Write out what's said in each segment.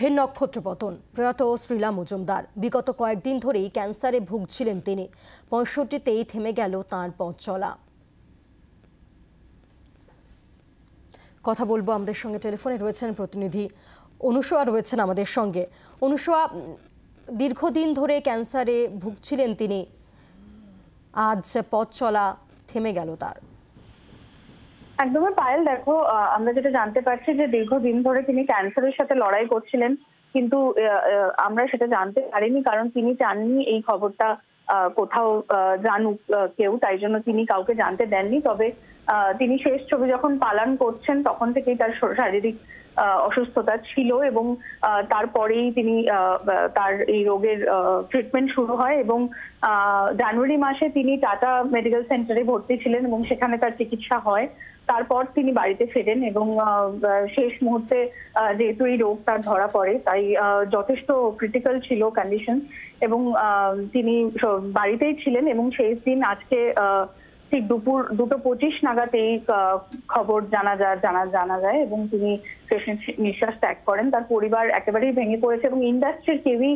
ফের নক্ষত্রপতন প্রয়াত শ্রীলা মজুমদার বিগত কয়েকদিন ধরেই ক্যান্সারে ভুগছিলেন তিনি পঁয়ষট্টিতেই থেমে গেল তাঁর পথ চলা কথা বলবো আমাদের সঙ্গে টেলিফোনে রয়েছেন প্রতিনিধি অনুসোয়া রয়েছেন আমাদের সঙ্গে অনুসোয়া দীর্ঘদিন ধরে ক্যান্সারে ভুগছিলেন তিনি আজ পথ চলা থেমে গেল তার একদমই পায়েল দেখো আমরা যেটা জানতে পারছি যে দীর্ঘদিন ধরে তিনি ক্যান্সারের সাথে লড়াই করছিলেন কিন্তু আমরা সেটা জানতে পারিনি কারণ তিনি চাননি এই খবরটা কোথাও জানুক কেউ তাই জন্য তিনি কাউকে জানতে দেননি তবে তিনি শেষ ছবি যখন পালন করছেন তখন থেকেই তার শারীরিক অসুস্থতা ছিল এবং তারপরেই তিনি তার এই রোগের ট্রিটমেন্ট শুরু হয় এবং জানুয়ারি মাসে তিনি টাটা মেডিকেল সেন্টারে ভর্তি ছিলেন এবং সেখানে তার চিকিৎসা হয় তারপর তিনি বাড়িতে ফেরেন এবং শেষ মুহূর্তে যেহেতু এই রোগ তার ধরা পড়ে তাই যথেষ্ট ক্রিটিক্যাল ছিল কন্ডিশন এবং তিনি বাড়িতেই ছিলেন এবং শেষ দিন আজকে ঠিক দুপুর দুটো পঁচিশ নাগাদ এই খবর জানা যায় জানা জানা যায় এবং তিনি শেষ নিঃশ্বাস ত্যাগ করেন তার পরিবার একেবারেই ভেঙে পড়েছে এবং ইন্ডাস্ট্রির কেউই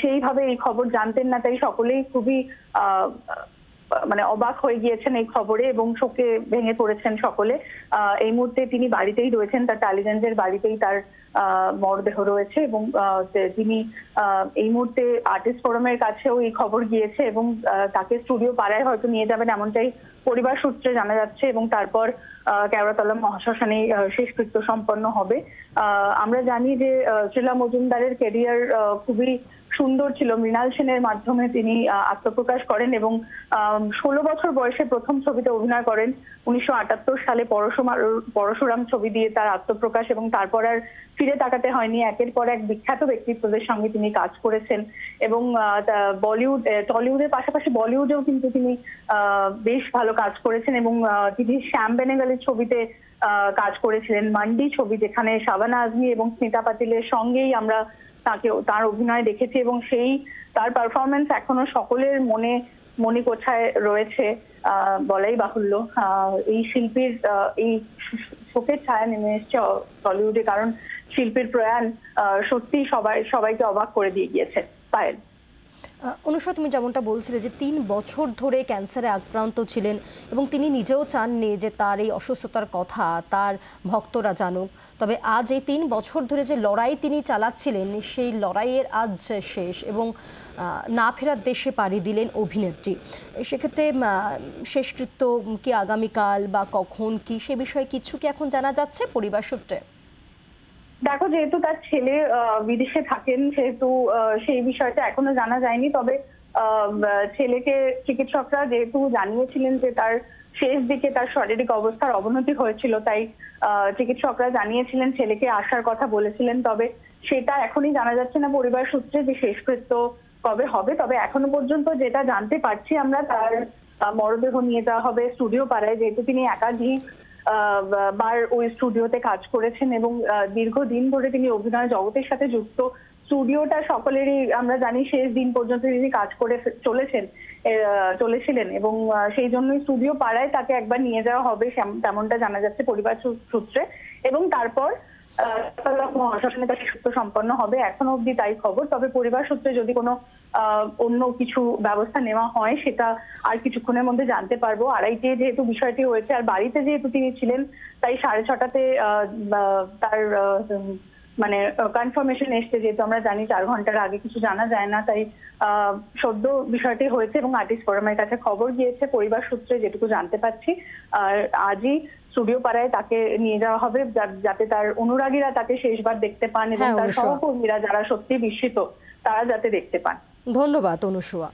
সেইভাবে এই খবর জানতেন না তাই সকলেই খুবই মানে অবাক হয়ে গিয়েছেন এই খবরে এবং শোকে ভেঙে পড়েছেন সকলে এই মুহূর্তে তিনি বাড়িতেই রয়েছেন তার টালিগঞ্জের বাড়িতেই তার মরদেহ রয়েছে এবং তিনি এই মুহূর্তে আর্টিস্ট ফোরামের কাছেও এই খবর গিয়েছে এবং তাকে স্টুডিও পাড়ায় হয়তো নিয়ে যাবেন এমনটাই পরিবার সূত্রে জানা যাচ্ছে এবং তারপর কেওড়াতলা মহাশ্মশানে শেষকৃত্য সম্পন্ন হবে আমরা জানি যে শ্রীলা মজুমদারের কেরিয়ার খুবই সুন্দর ছিল মৃণাল সেনের মাধ্যমে তিনি আত্মপ্রকাশ করেন এবং ষোলো বছর বয়সে প্রথম ছবিতে অভিনয় করেন উনিশশো সালে পরশুমার পরশুরাম ছবি দিয়ে তার আত্মপ্রকাশ এবং তারপর আর ফিরে তাকাতে হয়নি একের পর এক বিখ্যাত ব্যক্তিত্বদের সঙ্গে তিনি কাজ করেছেন এবং বলিউড টলিউডের পাশাপাশি বলিউডেও কিন্তু তিনি বেশ ভালো কাজ করেছেন এবং তিনি শ্যাম বেনেগালের ছবিতে কাজ করেছিলেন মান্ডি ছবি যেখানে শাবানা আজমি এবং স্মিতা পাতিলের সঙ্গেই আমরা তাকে তার অভিনয় দেখেছি এবং সেই তার পারফরমেন্স এখনো সকলের মনে মনে কোথায় রয়েছে বলাই বাহুল্য এই শিল্পীর এই শোকের ছায়া নেমে এসছে টলিউডে কারণ শিল্পীর প্রয়াণ সত্যি সবাই সবাইকে অবাক করে দিয়ে গিয়েছে পায়েল অনুষদ তুমি যেমনটা বলছিলে যে তিন বছর ধরে ক্যান্সারে আক্রান্ত ছিলেন এবং তিনি নিজেও চাননি যে তার এই অসুস্থতার কথা তার ভক্তরা জানুক তবে আজ এই তিন বছর ধরে যে লড়াই তিনি চালাচ্ছিলেন সেই লড়াইয়ের আজ শেষ এবং না ফেরার দেশে পাড়ি দিলেন অভিনেত্রী সেক্ষেত্রে শেষকৃত্য কি আগামীকাল বা কখন কি সে বিষয়ে কিছু কি এখন জানা যাচ্ছে পরিবার সূত্রে দেখো যেহেতু তার ছেলে বিদেশে থাকেন সেহেতু সেই বিষয়টা এখনো জানা যায়নি তবে ছেলেকে চিকিৎসকরা যেহেতু জানিয়েছিলেন যে তার শেষ দিকে তার শারীরিক অবস্থার অবনতি হয়েছিল তাই চিকিৎসকরা জানিয়েছিলেন ছেলেকে আসার কথা বলেছিলেন তবে সেটা এখনই জানা যাচ্ছে না পরিবার সূত্রে যে শেষকৃত্য কবে হবে তবে এখনো পর্যন্ত যেটা জানতে পারছি আমরা তার মরদেহ নিয়ে যাওয়া হবে স্টুডিও পাড়ায় যেহেতু তিনি একাধিক বার ওই স্টুডিওতে কাজ করেছেন এবং দীর্ঘদিন ধরে তিনি অভিনয় জগতের সাথে যুক্ত স্টুডিওটা সকলেরই আমরা জানি শেষ দিন পর্যন্ত তিনি কাজ করে চলেছেন চলেছিলেন এবং সেই জন্য স্টুডিও পাড়ায় তাকে একবার নিয়ে যাওয়া হবে তেমনটা জানা যাচ্ছে পরিবার সূত্রে এবং তারপর মহাশ্মশানে তার শিশুত্ব সম্পন্ন হবে এখন অব্দি তাই খবর তবে পরিবার সূত্রে যদি কোনো অন্য কিছু ব্যবস্থা নেওয়া হয় সেটা আর কিছুক্ষণের মধ্যে জানতে পারবো আড়াইটে যেহেতু বিষয়টি হয়েছে আর বাড়িতে যেহেতু তিনি ছিলেন তাই সাড়ে ছটাতে তার মানে কনফার্মেশন এসছে যেহেতু আমরা জানি চার ঘন্টার আগে কিছু জানা যায় না তাই সদ্য বিষয়টি হয়েছে এবং আর্টিস্ট ফোরামের কাছে খবর গিয়েছে পরিবার সূত্রে যেটুকু জানতে পারছি আর আজই স্টুডিও পাড়ায় তাকে নিয়ে যাওয়া হবে যাতে তার অনুরাগীরা তাকে শেষবার দেখতে পান এবং হ্যাঁ, তার সহকর্মীরা যারা সত্যি বিস্মিত তারা যাতে দেখতে পান ধন্যবাদ অনুসুয়া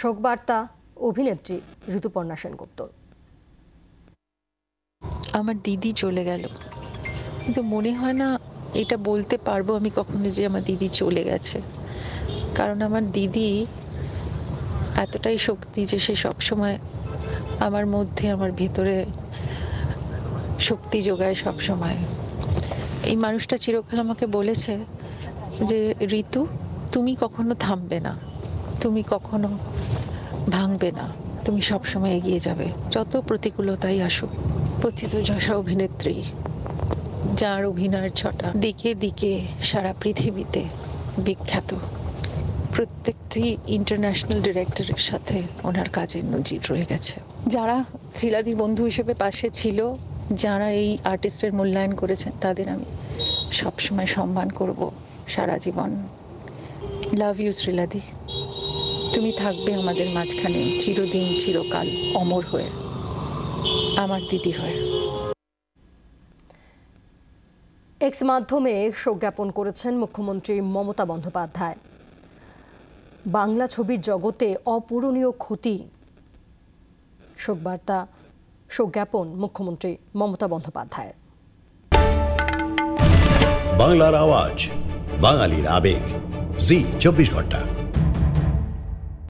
শোকবার্তা অভিনেত্রী ঋতুপর্ণা সেনগুপ্ত আমার দিদি চলে গেল কিন্তু মনে হয় না এটা বলতে পারবো আমি কখনো যে আমার দিদি চলে গেছে কারণ আমার দিদি এতটাই শক্তি যে সে সবসময় আমার মধ্যে আমার ভেতরে শক্তি যোগায় সবসময় এই মানুষটা চিরকাল আমাকে বলেছে যে ঋতু তুমি কখনো থামবে না তুমি কখনো ভাঙবে না তুমি সবসময় এগিয়ে যাবে যত প্রতিকূলতাই আসুক কথিত যশা অভিনেত্রী যার অভিনয়ের ছটা দিকে দিকে সারা পৃথিবীতে বিখ্যাত প্রত্যেকটি ইন্টারন্যাশনাল ডিরেক্টরের সাথে ওনার কাজের নজির রয়ে গেছে যারা শিলাদি বন্ধু হিসেবে পাশে ছিল যারা এই আর্টিস্টের মূল্যায়ন করেছেন তাদের আমি সবসময় সম্মান করব সারা জীবন লাভ ইউ শ্রীলাদি তুমি থাকবে আমাদের মাঝখানে চিরদিন চিরকাল অমর হয়ে আমার দিদি হয়ে এক্স মাধ্যমে শোক জ্ঞাপন করেছেন মুখ্যমন্ত্রী মমতা বন্দ্যোপাধ্যায় বাংলা ছবির জগতে অপূরণীয় ক্ষতি শোকবার্তা শোকজ্ঞাপন মুখ্যমন্ত্রী মমতা বন্দ্যোপাধ্যায়ের বাংলার আওয়াজ বাঙালির আবেগ জি চব্বিশ ঘন্টা